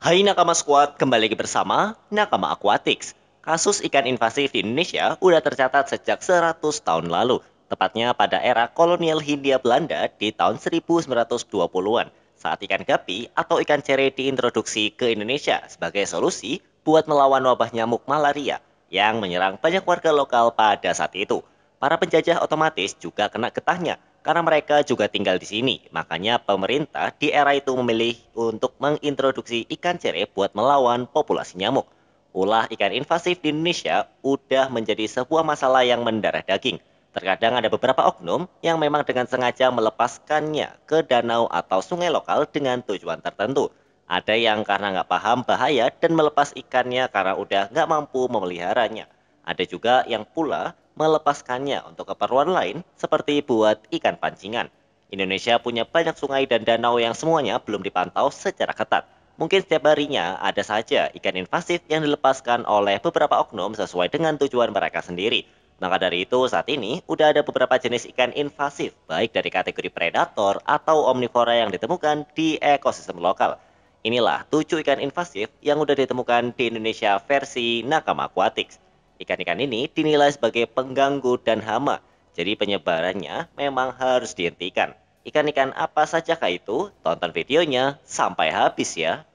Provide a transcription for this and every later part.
Hai Nakama Squad, kembali lagi bersama Nakama Aquatics. Kasus ikan invasif di Indonesia sudah tercatat sejak 100 tahun lalu, tepatnya pada era kolonial Hindia Belanda di tahun 1920-an, saat ikan gapi atau ikan cere diintroduksi ke Indonesia sebagai solusi buat melawan wabah nyamuk malaria yang menyerang banyak warga lokal pada saat itu. Para penjajah otomatis juga kena getahnya, karena mereka juga tinggal di sini. Makanya pemerintah di era itu memilih untuk mengintroduksi ikan cere buat melawan populasi nyamuk. Ulah ikan invasif di Indonesia udah menjadi sebuah masalah yang mendarah daging. Terkadang ada beberapa oknum yang memang dengan sengaja melepaskannya ke danau atau sungai lokal dengan tujuan tertentu. Ada yang karena nggak paham bahaya dan melepas ikannya karena udah nggak mampu memeliharanya. Ada juga yang pula melepaskannya untuk keperluan lain seperti buat ikan pancingan. Indonesia punya banyak sungai dan danau yang semuanya belum dipantau secara ketat. Mungkin setiap harinya ada saja ikan invasif yang dilepaskan oleh beberapa oknum sesuai dengan tujuan mereka sendiri. Maka dari itu saat ini udah ada beberapa jenis ikan invasif baik dari kategori predator atau omnivora yang ditemukan di ekosistem lokal. Inilah tujuh ikan invasif yang udah ditemukan di Indonesia versi Nakama Aquatics. Ikan-ikan ini dinilai sebagai pengganggu dan hama, jadi penyebarannya memang harus dihentikan. Ikan-ikan apa sajakah itu? Tonton videonya sampai habis ya.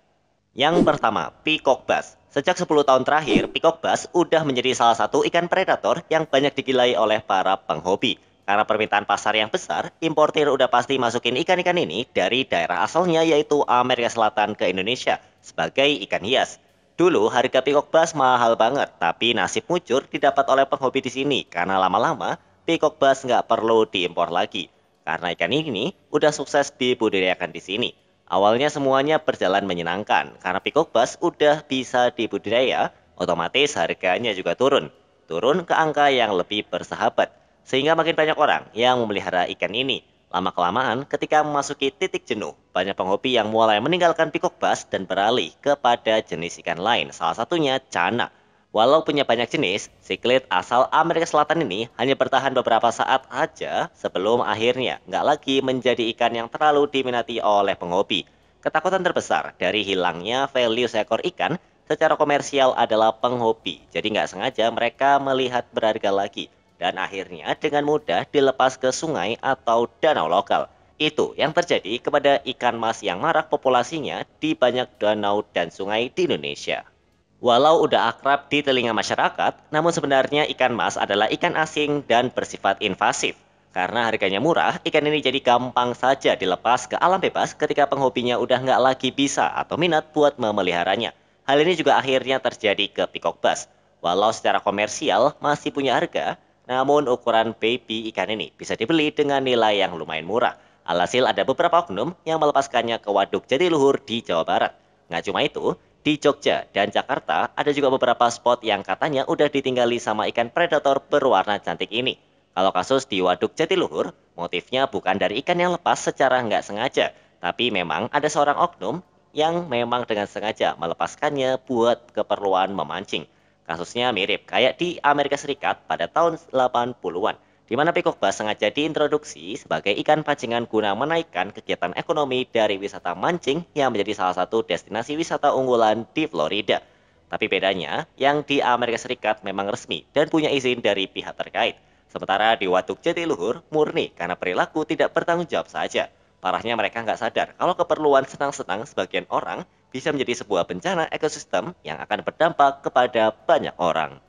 Yang pertama, peacock bass. Sejak 10 tahun terakhir, peacock bass udah menjadi salah satu ikan predator yang banyak digilai oleh para penghobi. Karena permintaan pasar yang besar, importir udah pasti masukin ikan-ikan ini dari daerah asalnya yaitu Amerika Selatan ke Indonesia sebagai ikan hias. Dulu harga peacock bass mahal banget, tapi nasib mujur didapat oleh penghobi di sini karena lama-lama peacock bass nggak perlu diimpor lagi. Karena ikan ini udah sukses dibudidayakan di sini. Awalnya semuanya berjalan menyenangkan karena peacock bass udah bisa dibudidaya, otomatis harganya juga turun. Turun ke angka yang lebih bersahabat, sehingga makin banyak orang yang memelihara ikan ini. Lama-kelamaan, ketika memasuki titik jenuh, banyak penghobi yang mulai meninggalkan pikok bass dan beralih kepada jenis ikan lain, salah satunya canak. Walau punya banyak jenis, siklet asal Amerika Selatan ini hanya bertahan beberapa saat aja sebelum akhirnya nggak lagi menjadi ikan yang terlalu diminati oleh penghobi. Ketakutan terbesar dari hilangnya value seekor ikan secara komersial adalah penghobi, jadi nggak sengaja mereka melihat berharga lagi dan akhirnya dengan mudah dilepas ke sungai atau danau lokal. Itu yang terjadi kepada ikan mas yang marak populasinya di banyak danau dan sungai di Indonesia. Walau udah akrab di telinga masyarakat, namun sebenarnya ikan mas adalah ikan asing dan bersifat invasif. Karena harganya murah, ikan ini jadi gampang saja dilepas ke alam bebas ketika penghobinya udah nggak lagi bisa atau minat buat memeliharanya. Hal ini juga akhirnya terjadi ke peacock bass. Walau secara komersial masih punya harga, namun ukuran baby ikan ini bisa dibeli dengan nilai yang lumayan murah. Alhasil ada beberapa oknum yang melepaskannya ke waduk Jatiluhur di Jawa Barat. Nggak cuma itu, di Jogja dan Jakarta ada juga beberapa spot yang katanya udah ditinggali sama ikan predator berwarna cantik ini. Kalau kasus di waduk Jatiluhur, motifnya bukan dari ikan yang lepas secara nggak sengaja, tapi memang ada seorang oknum yang memang dengan sengaja melepaskannya buat keperluan memancing. Kasusnya mirip kayak di Amerika Serikat pada tahun 80-an, di mana peacock bass sengaja diintroduksi sebagai ikan pancingan guna menaikkan kegiatan ekonomi dari wisata mancing yang menjadi salah satu destinasi wisata unggulan di Florida. Tapi bedanya, yang di Amerika Serikat memang resmi dan punya izin dari pihak terkait. Sementara di Waduk Jatiluhur, murni karena perilaku tidak bertanggung jawab saja. Parahnya mereka nggak sadar kalau keperluan senang-senang sebagian orang bisa menjadi sebuah bencana ekosistem yang akan berdampak kepada banyak orang.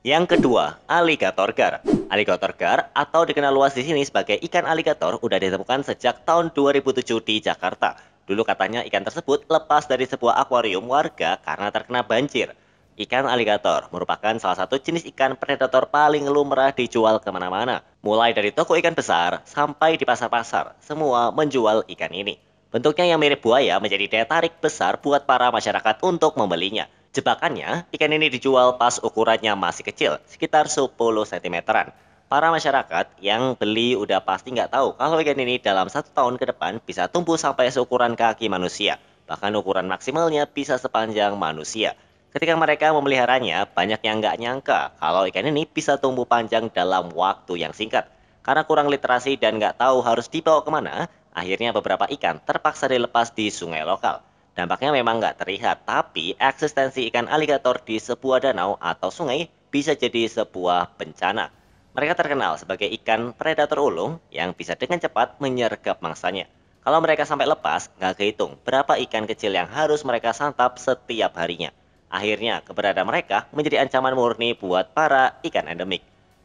Yang kedua, alligator gar. Alligator gar atau dikenal luas di sini sebagai ikan alligator sudah ditemukan sejak tahun 2007 di Jakarta. Dulu katanya ikan tersebut lepas dari sebuah akuarium warga karena terkena banjir. Ikan alligator merupakan salah satu jenis ikan predator paling lumrah dijual kemana-mana. Mulai dari toko ikan besar sampai di pasar-pasar, semua menjual ikan ini. Bentuknya yang mirip buaya menjadi daya tarik besar buat para masyarakat untuk membelinya. Jebakannya, ikan ini dijual pas ukurannya masih kecil, sekitar 10 cm-an. Para masyarakat yang beli udah pasti nggak tahu kalau ikan ini dalam satu tahun ke depan bisa tumbuh sampai seukuran kaki manusia. Bahkan ukuran maksimalnya bisa sepanjang manusia. Ketika mereka memeliharanya, banyak yang nggak nyangka kalau ikan ini bisa tumbuh panjang dalam waktu yang singkat. Karena kurang literasi dan nggak tahu harus dibawa kemana, akhirnya beberapa ikan terpaksa dilepas di sungai lokal. Dampaknya memang nggak terlihat, tapi eksistensi ikan aligator di sebuah danau atau sungai bisa jadi sebuah bencana. Mereka terkenal sebagai ikan predator ulung yang bisa dengan cepat menyergap mangsanya. Kalau mereka sampai lepas, nggak kehitung berapa ikan kecil yang harus mereka santap setiap harinya. Akhirnya, keberadaan mereka menjadi ancaman murni buat para ikan endemik.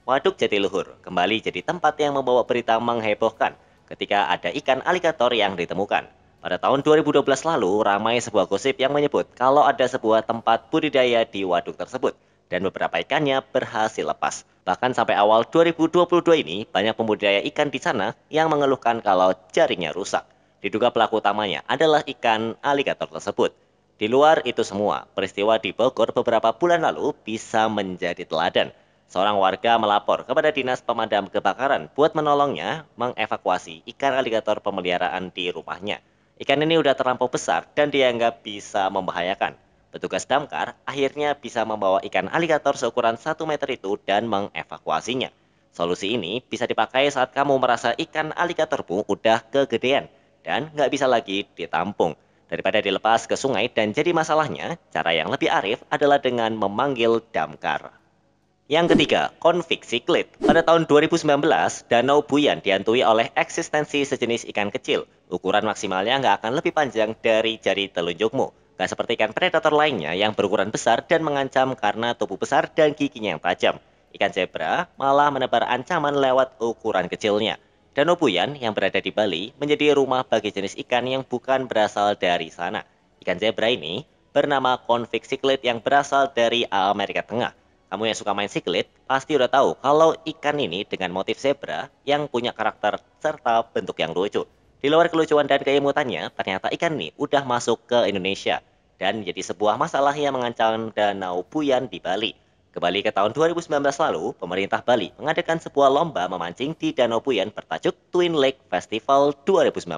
Waduk Jatiluhur kembali jadi tempat yang membawa berita menghebohkan ketika ada ikan aligator yang ditemukan. Pada tahun 2012 lalu, ramai sebuah gosip yang menyebut kalau ada sebuah tempat budidaya di waduk tersebut dan beberapa ikannya berhasil lepas. Bahkan sampai awal 2022 ini, banyak pembudidaya ikan di sana yang mengeluhkan kalau jaringnya rusak. Diduga pelaku utamanya adalah ikan aligator tersebut. Di luar itu semua, peristiwa di Bogor beberapa bulan lalu bisa menjadi teladan Seorang warga melapor kepada Dinas Pemadam Kebakaran buat menolongnya mengevakuasi ikan aligator pemeliharaan di rumahnya. Ikan ini udah terlampau besar dan dianggap bisa membahayakan. Petugas damkar akhirnya bisa membawa ikan aligator seukuran 1 meter itu dan mengevakuasinya. Solusi ini bisa dipakai saat kamu merasa ikan aligatormu udah kegedean dan nggak bisa lagi ditampung. Daripada dilepas ke sungai dan jadi masalahnya, cara yang lebih arif adalah dengan memanggil damkar. Yang ketiga, konflik siklit. Pada tahun 2019, Danau Buyan dihantui oleh eksistensi sejenis ikan kecil. Ukuran maksimalnya nggak akan lebih panjang dari jari telunjukmu. Nggak seperti ikan predator lainnya yang berukuran besar dan mengancam karena tubuh besar dan giginya yang tajam. Ikan zebra malah menebar ancaman lewat ukuran kecilnya. Danau Buyan yang berada di Bali menjadi rumah bagi jenis ikan yang bukan berasal dari sana. Ikan zebra ini bernama konflik siklit yang berasal dari Amerika Tengah kamu yang suka main siklet pasti udah tahu kalau ikan ini dengan motif zebra yang punya karakter serta bentuk yang lucu. Di luar kelucuan dan keimutannya, ternyata ikan ini udah masuk ke Indonesia dan jadi sebuah masalah yang mengancam Danau Buyan di Bali. Kembali ke tahun 2019 lalu, pemerintah Bali mengadakan sebuah lomba memancing di Danau Buyan bertajuk Twin Lake Festival 2019.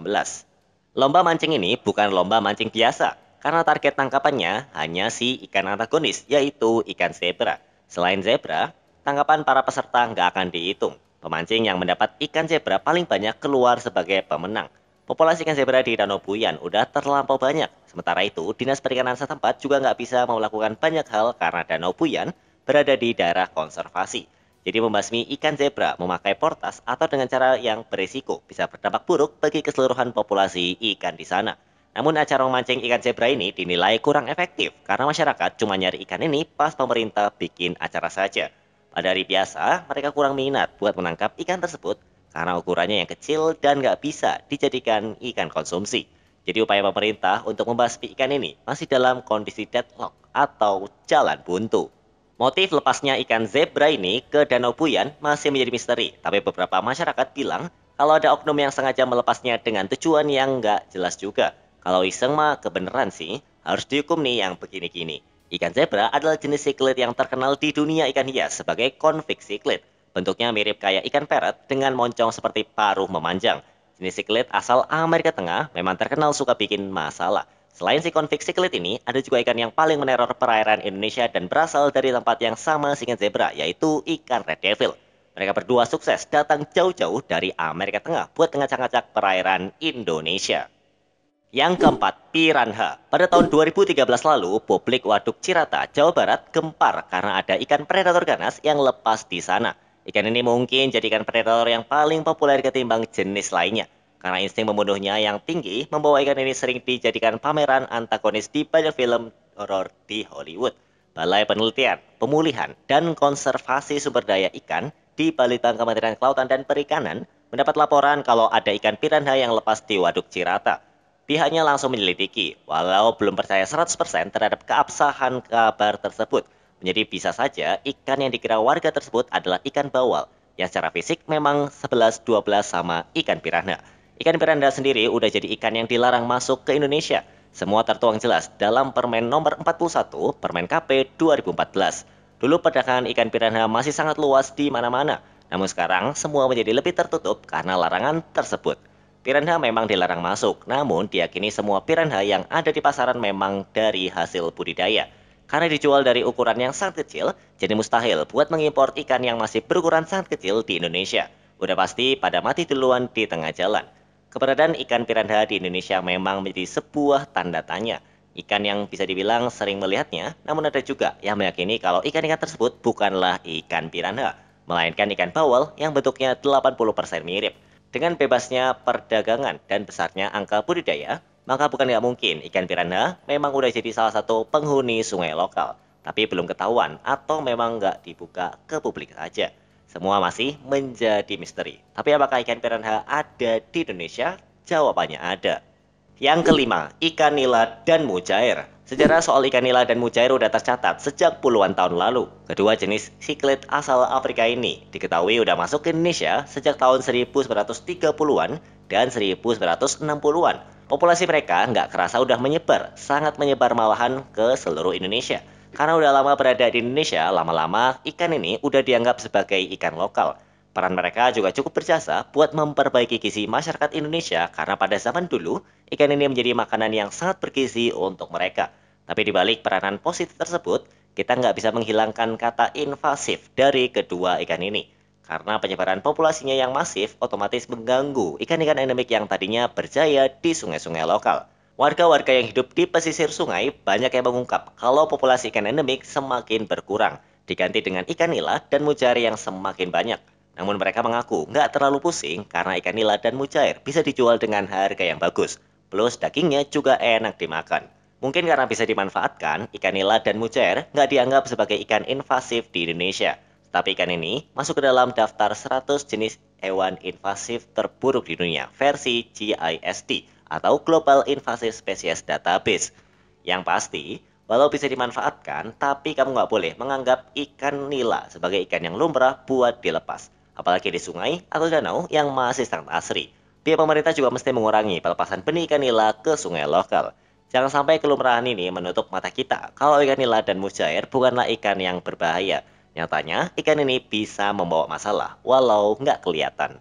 Lomba mancing ini bukan lomba mancing biasa, karena target tangkapannya hanya si ikan antagonis, yaitu ikan zebra. Selain zebra, tanggapan para peserta nggak akan dihitung. Pemancing yang mendapat ikan zebra paling banyak keluar sebagai pemenang. Populasi ikan zebra di Danau Buyan udah terlampau banyak. Sementara itu, Dinas Perikanan setempat juga nggak bisa melakukan banyak hal karena Danau Buyan berada di daerah konservasi. Jadi membasmi ikan zebra memakai portas atau dengan cara yang berisiko bisa berdampak buruk bagi keseluruhan populasi ikan di sana. Namun acara memancing ikan zebra ini dinilai kurang efektif karena masyarakat cuma nyari ikan ini pas pemerintah bikin acara saja. Pada hari biasa, mereka kurang minat buat menangkap ikan tersebut karena ukurannya yang kecil dan nggak bisa dijadikan ikan konsumsi. Jadi upaya pemerintah untuk membasmi ikan ini masih dalam kondisi deadlock atau jalan buntu. Motif lepasnya ikan zebra ini ke Danau Buyan masih menjadi misteri, tapi beberapa masyarakat bilang kalau ada oknum yang sengaja melepasnya dengan tujuan yang nggak jelas juga. Kalau iseng mah kebenaran sih, harus dihukum nih yang begini-gini. Ikan zebra adalah jenis siklet yang terkenal di dunia ikan hias sebagai konflik siklet. Bentuknya mirip kayak ikan peret dengan moncong seperti paruh memanjang. Jenis siklet asal Amerika Tengah memang terkenal suka bikin masalah. Selain si konflik siklet ini, ada juga ikan yang paling meneror perairan Indonesia dan berasal dari tempat yang sama singan zebra, yaitu ikan red devil. Mereka berdua sukses datang jauh-jauh dari Amerika Tengah buat ngacak-ngacak perairan Indonesia. Yang keempat, piranha. Pada tahun 2013 lalu, publik Waduk Cirata, Jawa Barat gempar karena ada ikan predator ganas yang lepas di sana. Ikan ini mungkin jadi ikan predator yang paling populer ketimbang jenis lainnya. Karena insting membunuhnya yang tinggi, membawa ikan ini sering dijadikan pameran antagonis di banyak film horor di Hollywood. Balai Penelitian, Pemulihan, dan Konservasi Sumber Daya Ikan di Balitbang Kementerian Kelautan dan Perikanan mendapat laporan kalau ada ikan piranha yang lepas di Waduk Cirata. Pihaknya langsung menyelidiki, walau belum percaya 100% terhadap keabsahan kabar tersebut. Menjadi bisa saja ikan yang dikira warga tersebut adalah ikan bawal, yang secara fisik memang 11-12 sama ikan piranha. Ikan piranha sendiri udah jadi ikan yang dilarang masuk ke Indonesia. Semua tertuang jelas dalam Permen nomor 41, Permen KP 2014. Dulu perdagangan ikan piranha masih sangat luas di mana-mana, namun sekarang semua menjadi lebih tertutup karena larangan tersebut. Piranha memang dilarang masuk, namun diyakini semua piranha yang ada di pasaran memang dari hasil budidaya. Karena dijual dari ukuran yang sangat kecil, jadi mustahil buat mengimpor ikan yang masih berukuran sangat kecil di Indonesia. Udah pasti pada mati duluan di tengah jalan. Keberadaan ikan piranha di Indonesia memang menjadi sebuah tanda tanya. Ikan yang bisa dibilang sering melihatnya, namun ada juga yang meyakini kalau ikan-ikan tersebut bukanlah ikan piranha, melainkan ikan bawal yang bentuknya 80% mirip. Dengan bebasnya perdagangan dan besarnya angka budidaya, maka bukan nggak mungkin ikan piranha memang udah jadi salah satu penghuni sungai lokal, tapi belum ketahuan atau memang nggak dibuka ke publik saja. Semua masih menjadi misteri. Tapi apakah ikan piranha ada di Indonesia? Jawabannya ada. Yang kelima, ikan nila dan mujair. Sejarah soal ikan nila dan mujair udah tercatat sejak puluhan tahun lalu. Kedua jenis siklet asal Afrika ini diketahui udah masuk ke Indonesia sejak tahun 1930-an dan 1960-an. Populasi mereka nggak kerasa udah menyebar, sangat menyebar malahan ke seluruh Indonesia. Karena udah lama berada di Indonesia, lama-lama ikan ini udah dianggap sebagai ikan lokal. Peran mereka juga cukup berjasa buat memperbaiki gizi masyarakat Indonesia karena pada zaman dulu, ikan ini menjadi makanan yang sangat bergizi untuk mereka. Tapi dibalik peranan positif tersebut, kita nggak bisa menghilangkan kata invasif dari kedua ikan ini. Karena penyebaran populasinya yang masif otomatis mengganggu ikan-ikan endemik yang tadinya berjaya di sungai-sungai lokal. Warga-warga yang hidup di pesisir sungai banyak yang mengungkap kalau populasi ikan endemik semakin berkurang, diganti dengan ikan nila dan mujair yang semakin banyak. Namun mereka mengaku nggak terlalu pusing karena ikan nila dan mujair bisa dijual dengan harga yang bagus, plus dagingnya juga enak dimakan. Mungkin karena bisa dimanfaatkan, ikan nila dan mujair nggak dianggap sebagai ikan invasif di Indonesia. Tapi ikan ini masuk ke dalam daftar 100 jenis hewan invasif terburuk di dunia versi GISD atau Global Invasive Species Database. Yang pasti, walau bisa dimanfaatkan, tapi kamu nggak boleh menganggap ikan nila sebagai ikan yang lumrah buat dilepas. Apalagi di sungai atau danau yang masih sangat asri. Pihak pemerintah juga mesti mengurangi pelepasan benih ikan nila ke sungai lokal. Jangan sampai kelumrahan ini menutup mata kita kalau ikan nila dan mujair bukanlah ikan yang berbahaya. Nyatanya, ikan ini bisa membawa masalah, walau nggak kelihatan.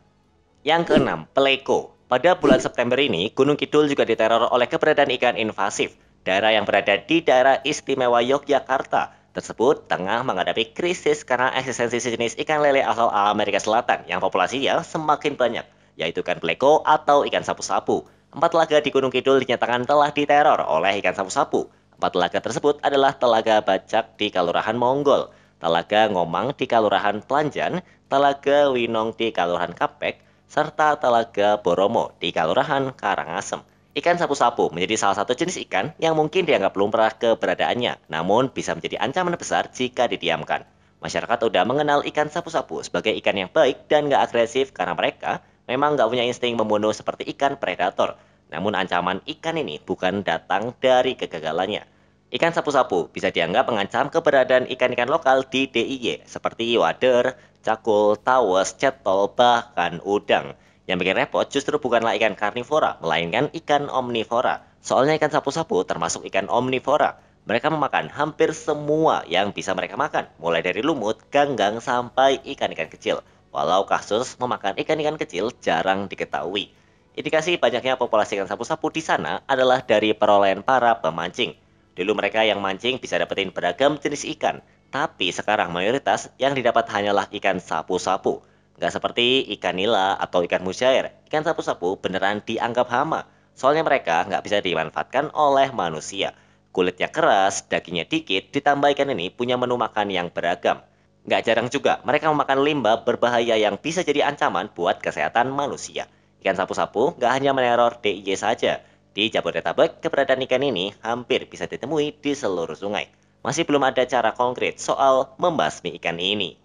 Yang keenam, peleko. Pada bulan September ini, Gunung Kidul juga diteror oleh keberadaan ikan invasif. Daerah yang berada di daerah istimewa Yogyakarta tersebut tengah menghadapi krisis karena eksistensi sejenis ikan lele asal Amerika Selatan yang populasinya semakin banyak, yaitu ikan pleko atau ikan sapu-sapu. Empat telaga di Gunung Kidul dinyatakan telah diteror oleh ikan sapu-sapu. Empat telaga tersebut adalah Telaga Bajak di Kalurahan Monggol, Telaga Ngomang di Kalurahan Pelanjan, Telaga Winong di Kalurahan Kapek, serta Telaga Boromo di Kalurahan Karangasem. Ikan sapu-sapu menjadi salah satu jenis ikan yang mungkin dianggap lumrah keberadaannya, namun bisa menjadi ancaman besar jika didiamkan. Masyarakat sudah mengenal ikan sapu-sapu sebagai ikan yang baik dan gak agresif karena mereka memang nggak punya insting membunuh seperti ikan predator. Namun ancaman ikan ini bukan datang dari kegagalannya. Ikan sapu-sapu bisa dianggap mengancam keberadaan ikan-ikan lokal di DIY seperti wader, cakul, tawes, cetol, bahkan udang. Yang bikin repot justru bukanlah ikan karnivora, melainkan ikan omnivora. Soalnya ikan sapu-sapu termasuk ikan omnivora. Mereka memakan hampir semua yang bisa mereka makan, mulai dari lumut, ganggang, sampai ikan-ikan kecil. Walau kasus memakan ikan-ikan kecil jarang diketahui. Indikasi banyaknya populasi ikan sapu-sapu di sana adalah dari perolehan para pemancing. Dulu mereka yang mancing bisa dapetin beragam jenis ikan, tapi sekarang mayoritas yang didapat hanyalah ikan sapu-sapu. Gak seperti ikan nila atau ikan mujair, ikan sapu-sapu beneran dianggap hama. Soalnya mereka nggak bisa dimanfaatkan oleh manusia. Kulitnya keras, dagingnya dikit, ditambah ikan ini punya menu makan yang beragam. Nggak jarang juga mereka memakan limbah berbahaya yang bisa jadi ancaman buat kesehatan manusia. Ikan sapu-sapu nggak hanya meneror DIY saja. Di Jabodetabek, keberadaan ikan ini hampir bisa ditemui di seluruh sungai. Masih belum ada cara konkret soal membasmi ikan ini.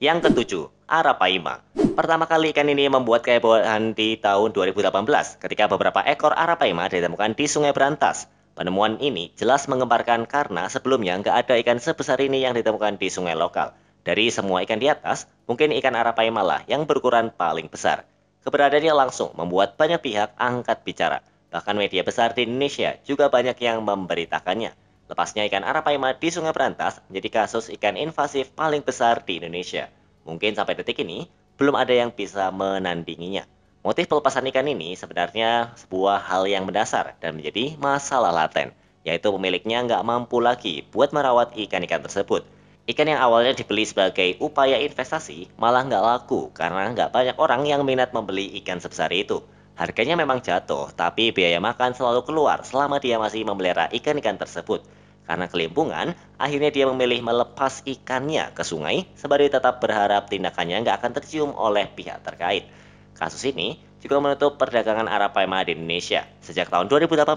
Yang ketujuh, Arapaima. Pertama kali ikan ini membuat kehebohan di tahun 2018 ketika beberapa ekor Arapaima ditemukan di Sungai Berantas. Penemuan ini jelas mengembarkan karena sebelumnya nggak ada ikan sebesar ini yang ditemukan di sungai lokal. Dari semua ikan di atas, mungkin ikan arapaima lah yang berukuran paling besar. Keberadaannya langsung membuat banyak pihak angkat bicara. Bahkan media besar di Indonesia juga banyak yang memberitakannya. Lepasnya ikan arapaima di Sungai Berantas menjadi kasus ikan invasif paling besar di Indonesia. Mungkin sampai detik ini, belum ada yang bisa menandinginya. Motif pelepasan ikan ini sebenarnya sebuah hal yang mendasar dan menjadi masalah laten, yaitu pemiliknya nggak mampu lagi buat merawat ikan-ikan tersebut – Ikan yang awalnya dibeli sebagai upaya investasi malah nggak laku karena nggak banyak orang yang minat membeli ikan sebesar itu. Harganya memang jatuh, tapi biaya makan selalu keluar selama dia masih memelihara ikan-ikan tersebut. Karena kelimpungan, akhirnya dia memilih melepas ikannya ke sungai sembari tetap berharap tindakannya nggak akan tercium oleh pihak terkait. Kasus ini juga menutup perdagangan Arapaima di Indonesia. Sejak tahun 2018,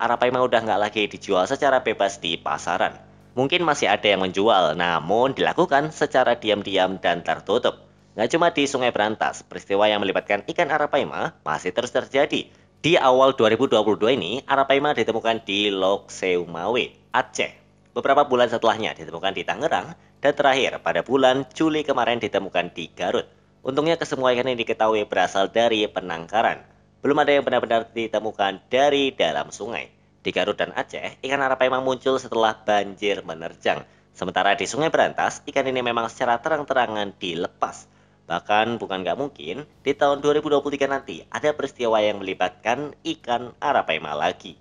Arapaima udah nggak lagi dijual secara bebas di pasaran. Mungkin masih ada yang menjual, namun dilakukan secara diam-diam dan tertutup. Nggak cuma di Sungai Berantas, peristiwa yang melibatkan ikan Arapaima masih terus terjadi. Di awal 2022 ini, Arapaima ditemukan di Lokseumawe, Aceh. Beberapa bulan setelahnya ditemukan di Tangerang, dan terakhir pada bulan Juli kemarin ditemukan di Garut. Untungnya kesemua ikan yang diketahui berasal dari penangkaran. Belum ada yang benar-benar ditemukan dari dalam sungai. Di Garut dan Aceh, ikan arapaima memang muncul setelah banjir menerjang. Sementara di Sungai Berantas, ikan ini memang secara terang-terangan dilepas. Bahkan bukan nggak mungkin, di tahun 2023 nanti ada peristiwa yang melibatkan ikan arapaima lagi.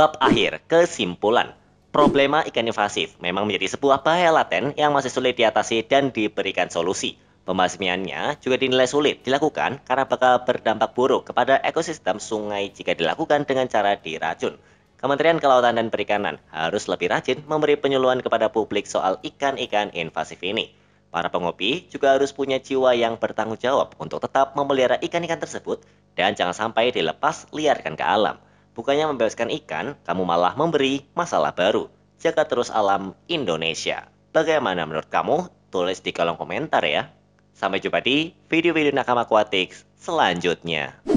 Bab akhir, kesimpulan. Problema ikan invasif memang menjadi sebuah bahaya laten yang masih sulit diatasi dan diberikan solusi. Pembasmiannya juga dinilai sulit dilakukan karena bakal berdampak buruk kepada ekosistem sungai jika dilakukan dengan cara diracun. Kementerian Kelautan dan Perikanan harus lebih rajin memberi penyuluhan kepada publik soal ikan-ikan invasif ini. Para pengopi juga harus punya jiwa yang bertanggung jawab untuk tetap memelihara ikan-ikan tersebut dan jangan sampai dilepas liarkan ke alam. Bukannya membebaskan ikan, kamu malah memberi masalah baru. Jaga terus alam Indonesia. Bagaimana menurut kamu? Tulis di kolom komentar ya. Sampai jumpa di video-video nakama Aquatics selanjutnya.